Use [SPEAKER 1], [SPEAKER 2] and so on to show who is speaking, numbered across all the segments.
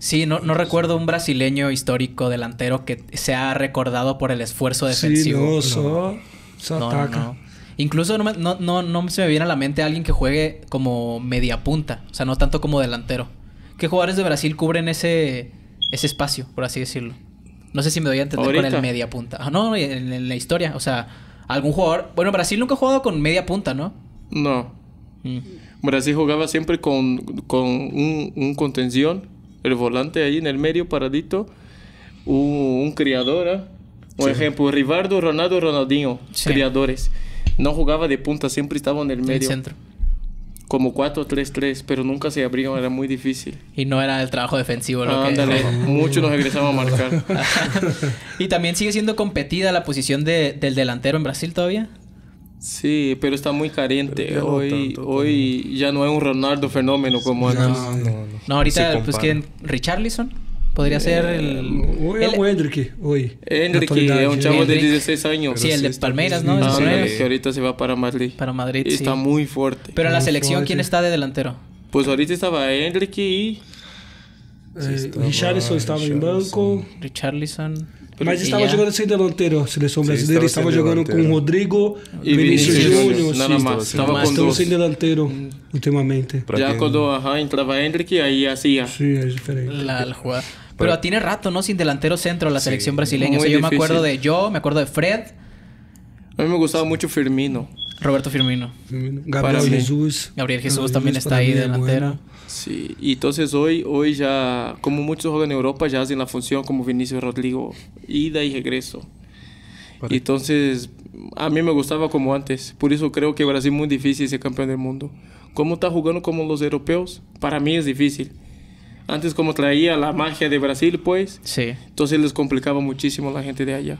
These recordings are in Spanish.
[SPEAKER 1] Sí, no, no recuerdo un brasileño histórico delantero que se ha recordado por el esfuerzo defensivo. Sí,
[SPEAKER 2] no,
[SPEAKER 1] Incluso no, no, no se me viene a la mente alguien que juegue como media punta, o sea, no tanto como delantero. ¿Qué jugadores de Brasil cubren ese, ese espacio, por así decirlo? No sé si me doy a entender con el media punta. Ah, no, en, la historia, o sea, algún jugador. Bueno, Brasil nunca ha jugado con media punta, ¿no?
[SPEAKER 3] No. Mm. Brasil jugaba siempre con, con un, un contención el volante ahí en el medio paradito, un, un criador, ¿eh? Por ejemplo, Rivaldo, Ronaldo, Ronaldinho, criadores. No jugaba de punta, siempre estaba en el medio. centro. Como 4-3-3, pero nunca se abrieron, era muy difícil.
[SPEAKER 1] Y no era el trabajo defensivo lo Ándale, nos regresaban a marcar. ¿Y también sigue siendo competida la posición del delantero en Brasil todavía?
[SPEAKER 3] Sí, pero está muy carente. hoy hoy ya no es un Ronaldo fenómeno como antes. No, no, no. ahorita, pues, ¿quién?
[SPEAKER 1] ¿Richarlison? Podría eh, ser el. Hoy el, o Enrique, hoy. Enrique, es un chavo de 16 años. Sí, el de Palmeiras, ¿no? Ah, sí, que
[SPEAKER 3] ahorita se va para Madrid. Para Madrid. sí. Está muy fuerte. Pero en la selección, ¿quién
[SPEAKER 2] está de delantero?
[SPEAKER 3] Pues ahorita estaba Enrique y.
[SPEAKER 2] Eh, estaba Richarlison estaba en banco. Richarlison. Mas e estaba jugando sem delantero, a seleção brasileira. Sim, estava, estava Rodrigo y e e Vinícius, Vinícius Júnior. Nada más. Estava mas estamos últimamente. Ya
[SPEAKER 3] cuando entraba Enrique, ahí hacía. Sí, es diferente.
[SPEAKER 1] La, Pero, tiene rato, ¿no? Sin delantero centro la selección brasileña. yo me acuerdo de
[SPEAKER 3] yo, me acuerdo de Fred. A mí me gustaba mucho Firmino. Roberto Firmino.
[SPEAKER 1] Gabriel
[SPEAKER 3] Jesús Gabriel Jesús también está ahí delantero. Sí, y entonces hoy, hoy ya, como muchos juegan en Europa, ya hacen la función como Vinicius Rodrigo, ida y regreso. Entonces, a mí me gustaba como antes, por eso creo que Brasil es muy difícil ser campeón del mundo. ¿Cómo está jugando como los europeos, para mí es difícil. Antes como traía la magia de Brasil, pues, sí. entonces les complicaba muchísimo a la gente de allá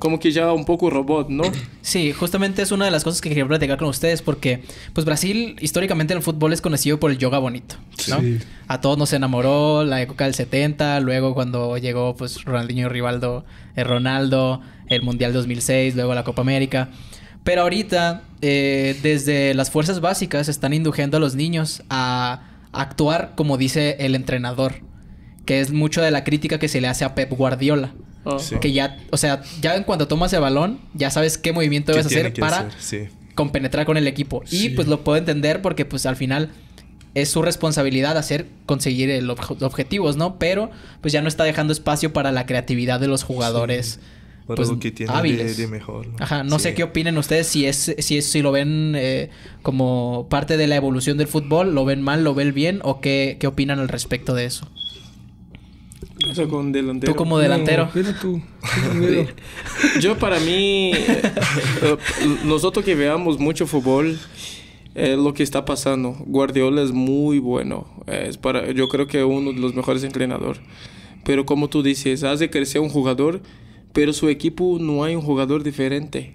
[SPEAKER 3] como que ya un poco robot, ¿no?
[SPEAKER 1] Sí, justamente es una de las cosas que quería platicar con ustedes porque pues Brasil históricamente el fútbol es conocido por el yoga bonito, ¿no? A todos nos enamoró la época del 70, luego cuando llegó pues Ronaldinho Rivaldo, ...el eh, Ronaldo, el Mundial 2006, luego la Copa América. Pero ahorita eh, desde las fuerzas básicas están induciendo a los niños a actuar como dice el entrenador, que es mucho de la crítica que se le hace a Pep Guardiola
[SPEAKER 3] Ah.
[SPEAKER 4] Que
[SPEAKER 1] ya, o sea, ya en cuanto tomas el balón, ya sabes qué movimiento debes hacer para compenetrar con el equipo. Y pues lo puedo entender porque pues al final es su responsabilidad hacer conseguir el objetivos, ¿no? Pero pues ya no está dejando espacio para la creatividad de los jugadores. Pues, hábiles. ¿no? Ajá, no sé qué opinen ustedes si es si es si lo ven eh, como parte de la evolución del fútbol, lo ven mal, lo ven bien o qué opinan al respecto de eso
[SPEAKER 3] con delantero? Tú como delantero. Yo para mí, eh, eh, nosotros que veamos mucho fútbol, es eh, lo que está pasando, Guardiola es muy bueno. Es para, yo creo que uno de los mejores entrenadores. Pero como tú dices, hace crecer un jugador, pero su equipo no hay un jugador diferente.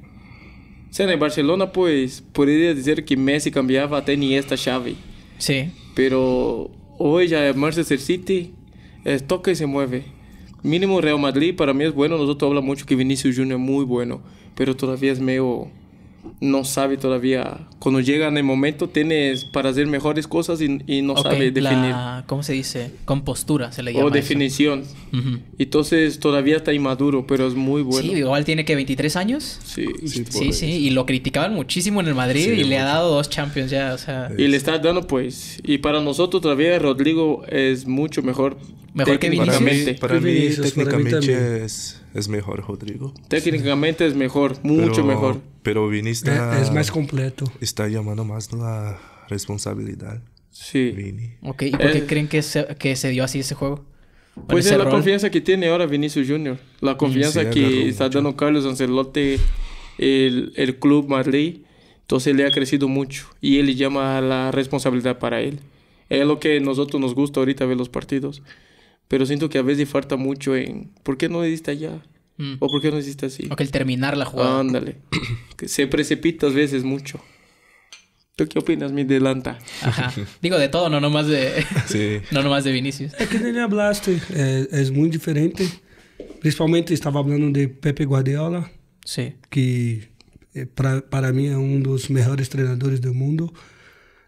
[SPEAKER 3] O sea, en Barcelona, pues, podría decir que Messi cambiaba tenía esta Xavi. Sí. Pero hoy ya Manchester City toque toca y se mueve. Mínimo Real Madrid para mí es bueno. Nosotros hablamos mucho que Vinicius Junior es muy bueno, pero todavía es medio. No sabe todavía. Cuando llega en el momento, tienes para hacer mejores cosas y, no sabe definir.
[SPEAKER 1] ¿Cómo se dice? Con postura se le llama. O definición.
[SPEAKER 3] y Entonces todavía está inmaduro, pero es muy bueno. Sí,
[SPEAKER 1] igual tiene que 23 años. Sí, sí, sí. y lo criticaban muchísimo en el Madrid y le ha dado dos champions
[SPEAKER 3] ya, o sea. Y le está dando, pues. Y para nosotros todavía Rodrigo es mucho mejor Mejor que Vinicius. Para mí, técnicamente
[SPEAKER 4] es, mejor, Rodrigo.
[SPEAKER 3] Técnicamente es mejor, mucho mejor. Pero Vinicius eh, está, es, más completo.
[SPEAKER 4] Está llamando más la responsabilidad. Sí. Ok, ¿y por qué
[SPEAKER 1] creen que se, que se dio así ese
[SPEAKER 3] juego? Pues es la confianza que tiene ahora Vinicius Jr. La confianza que está dando Carlos Ancelotti, el, club Madrid. Entonces le ha crecido mucho y él llama la responsabilidad para él. Es lo que a nosotros nos gusta ahorita ver los partidos. Pero siento que a veces falta mucho en ¿por qué no le diste allá? Mm. ¿O por qué no hiciste así? O que
[SPEAKER 1] el terminar la jugada.
[SPEAKER 3] ándale. se precipita a veces mucho. ¿Tú qué opinas, mi delanta?
[SPEAKER 1] Ajá. Digo de todo, no nomás de, sí. no nomás de Vinicius.
[SPEAKER 2] Es que le hablaste, eh, Es muy diferente. Principalmente estaba hablando de Pepe Guardiola, sí. que eh, para para es uno de los mejores entrenadores del mundo.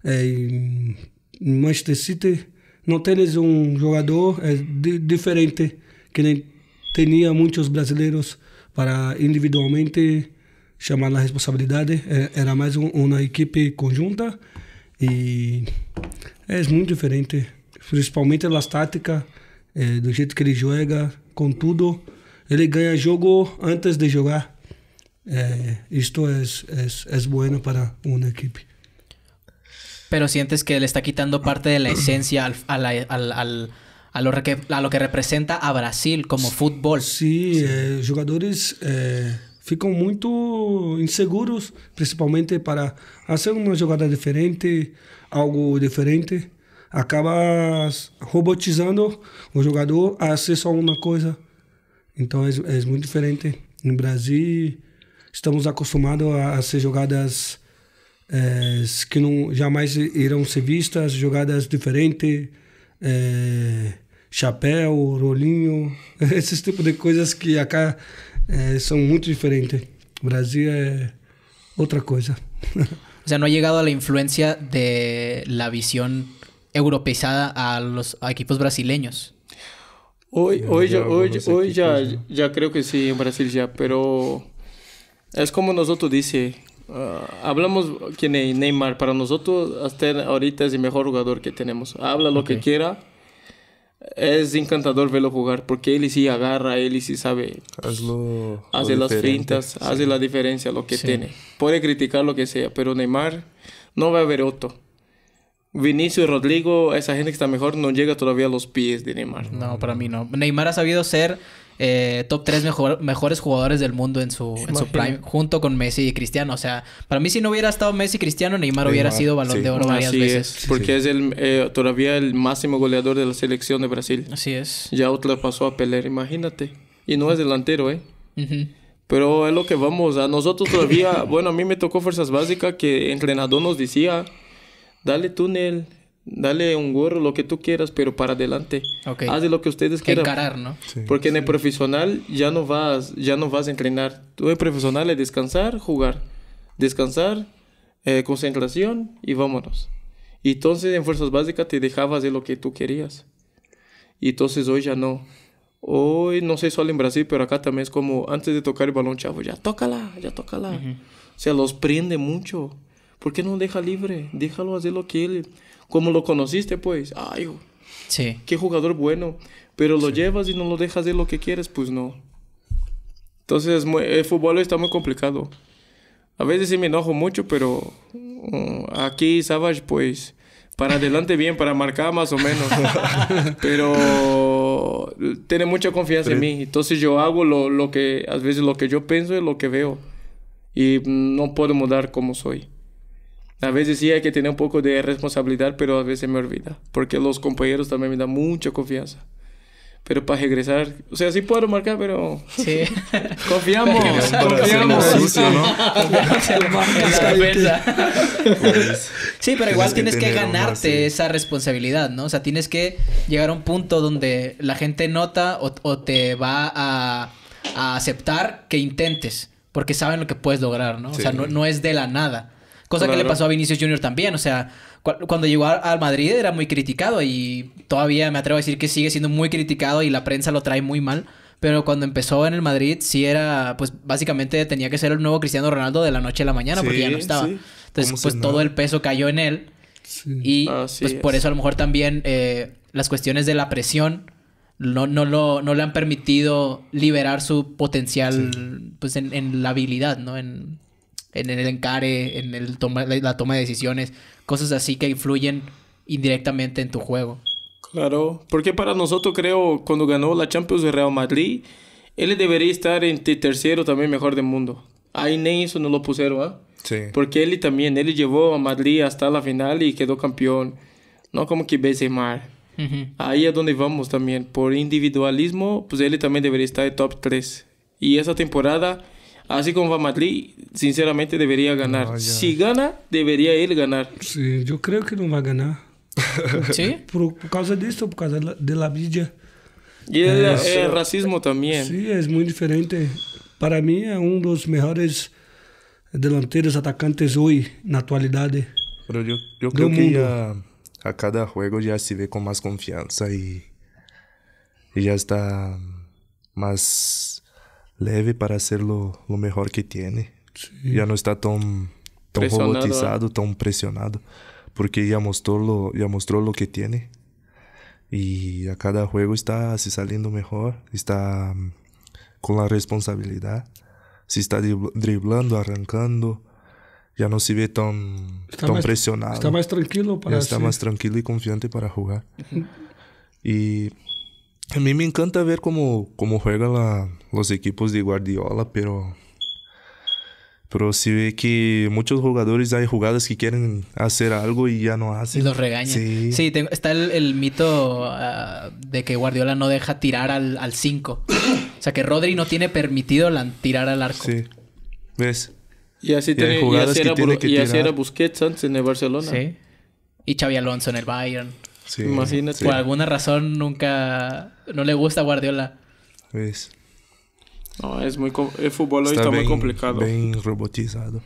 [SPEAKER 2] En eh, Manchester mm, City não tens um jogador é diferente que nem tinha muitos brasileiros para individualmente chamar a responsabilidade é, era mais uma equipe conjunta e é muito diferente principalmente a táticas é, do jeito que ele joga com tudo ele ganha jogo antes de jogar é, isto é, é, é bueno para uma equipe
[SPEAKER 1] Pero sientes que le está quitando parte de la esencia al, al, al, al a lo, que, a lo que representa a Brasil como
[SPEAKER 2] futebol. Sim, sí, eh, jogadores eh, ficam muito inseguros, principalmente para fazer uma jogada diferente, algo diferente. Acabas robotizando o jogador a ser só uma coisa. Então é, é muito diferente. No Brasil, estamos acostumados a, a ser jogadas é, que não jamais irão ser vistas, jogadas diferentes, é, eh, chapéu, rolinho, esses tipos de coisas que acá é, eh, são muito diferentes. O Brasil é outra coisa
[SPEAKER 1] já não no ha chegado a la de la visión europeizada a los a equipos brasileños.
[SPEAKER 3] Hoy, hoy, ya, hoy, equipos, hoy ya, ¿no? ya creo que sí en Brasil ya, pero es como nosotros dice, Ah, hablamos que Neymar para nosotros hasta ahorita es el mejor jugador que tenemos. Habla lo que quiera. Es encantador verlo jugar porque él sí agarra, él sí sabe. hace las fintas, hace la diferencia lo que tiene. Puede criticar lo que sea, pero Neymar no va a haber otro. Vinicio y Rodrigo, esa gente que está mejor, no llega todavía a los pies de Neymar.
[SPEAKER 1] No, para mí no. Neymar ha sabido ser eh, top 3 mejores jugadores del mundo en su, en prime, junto con Messi y Cristiano. O sea, para mí si no hubiera estado Messi y Cristiano, Neymar, hubiera sido balón de oro varias Así Es,
[SPEAKER 3] porque es el, eh, todavía el máximo goleador de la selección de Brasil. Así es. Ya otra pasó a pelear imagínate. Y no es delantero, ¿eh? Pero es lo que vamos, a nosotros todavía, bueno, a mí me tocó Fuerzas Básicas que el entrenador nos decía, dale túnel, Dale un gorro, lo que tú quieras, pero para adelante. Haz de lo que ustedes quieran. Encarar, ¿no? Porque en el profesional ya no vas, ya no vas a entrenar. Tú en profesional es descansar, jugar. Descansar, eh, concentración y vámonos. Y entonces en fuerzas básicas te dejabas de lo que tú querías. Y entonces hoy ya no. Hoy no sé solo en Brasil, pero acá también es como antes de tocar el balón, chavo, ya tócala, ya tócala. O sea, los prende mucho. ¿Por qué no deja libre? Déjalo hacer lo que él... Como lo conociste, pues. Ay, oh, sí. qué jugador bueno. Pero lo llevas y no lo dejas hacer lo que quieres, pues no. Entonces, el fútbol está muy complicado. A veces sí me enojo mucho, pero mm, aquí Savage, pues, para adelante bien, para marcar más o menos. pero tiene mucha confianza en mí. Entonces yo hago lo, lo que, a veces lo que yo pienso es lo que veo. Y mm, no puedo mudar como soy. A veces sí hay que tener un poco de responsabilidad, pero a veces me olvida, porque los compañeros también me dan mucha confianza. Pero para regresar, o sea, sí puedo marcar, pero. Sí. confiamos, confiamos.
[SPEAKER 1] sí, pero igual tienes, que, ganarte esa responsabilidad, ¿no? O sea, tienes que llegar a un punto donde la gente nota o, te va a, aceptar que intentes, porque saben lo que puedes lograr, ¿no? O sea, no, no es de la nada. Cosa que le pasó a Vinicius Jr. también. O sea, cuando llegó al Madrid era muy criticado y todavía me atrevo a decir que sigue siendo muy criticado y la prensa lo trae muy mal. Pero cuando empezó en el Madrid, sí era, pues básicamente tenía que ser el nuevo Cristiano Ronaldo de la noche a la mañana porque ya no estaba. Entonces, pues todo el peso cayó en él. Y pues por eso a lo mejor también eh, las cuestiones de la presión no, no, lo, no le han permitido liberar su potencial pues en, en la habilidad, ¿no? En, en el encare, en el la toma de decisiones, cosas así que influyen indirectamente en tu juego.
[SPEAKER 3] Claro, porque para nosotros creo, cuando ganó la Champions de Real Madrid, él debería estar entre tercero también mejor del mundo. Ahí ni eso no lo pusieron, ¿ah? Sí. Porque él también, él llevó a Madrid hasta la final y quedó campeón. No como que Benzema. Mar... Ahí es donde vamos también. Por individualismo, pues él también debería estar en top 3. Y esa temporada Assim como o Madrid, sinceramente deveria ganhar. Se gana, deveria ele ganhar.
[SPEAKER 2] Sim, eu creio que não vai ganhar. Sim? Por, por causa disso, por causa de la mídia. E é, é, é, racismo também. Sim, é muito diferente. Para mim, é um dos melhores delanteiros atacantes hoje, na atualidade.
[SPEAKER 4] Eu, eu, eu creio mundo. que a, a cada jogo já se vê com mais confiança e, e já está mais leve para hacer lo mejor que tiene. Ya no está tan, tan robotizado, tan presionado, porque ya mostró, lo, ya mostró lo que tiene. Y a cada juego está se saliendo mejor, está mm, con la responsabilidad, se está driblando, arrancando, ya no se ve tan, presionado. Está más tranquilo para Está más tranquilo y confiante para jugar. y a mí me encanta ver cómo, cómo juegan los equipos de Guardiola, pero, pero se ve que muchos jugadores hay jugadas que quieren hacer algo y ya no hacen. Y los regañan. Sí,
[SPEAKER 1] está el, mito ah, de que Guardiola no deja tirar al 5. o sea, que Rodri no tiene permitido tirar al arco. Sí.
[SPEAKER 4] ¿Ves? Y así, y tiene, y que y era
[SPEAKER 3] Busquets antes en el Barcelona.
[SPEAKER 1] Sí. Y Xavi Alonso en el Bayern. Sí, Por alguna razón nunca... No le gusta Guardiola.
[SPEAKER 4] Es...
[SPEAKER 3] No, es muy... El fútbol hoy está, muy complicado. Bien
[SPEAKER 4] robotizado.